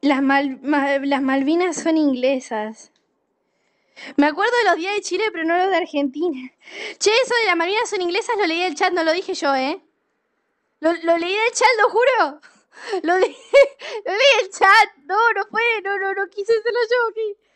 Las, Malvinas son inglesas. Me acuerdo de los días de Chile, pero no los de Argentina. Che, eso de las Malvinas son inglesas lo leí del chat, no lo dije yo, ¿eh? Lo, leí del chat, lo juro. Lo leí, del chat. No, no fue, no, no, no quise hacerlo yo.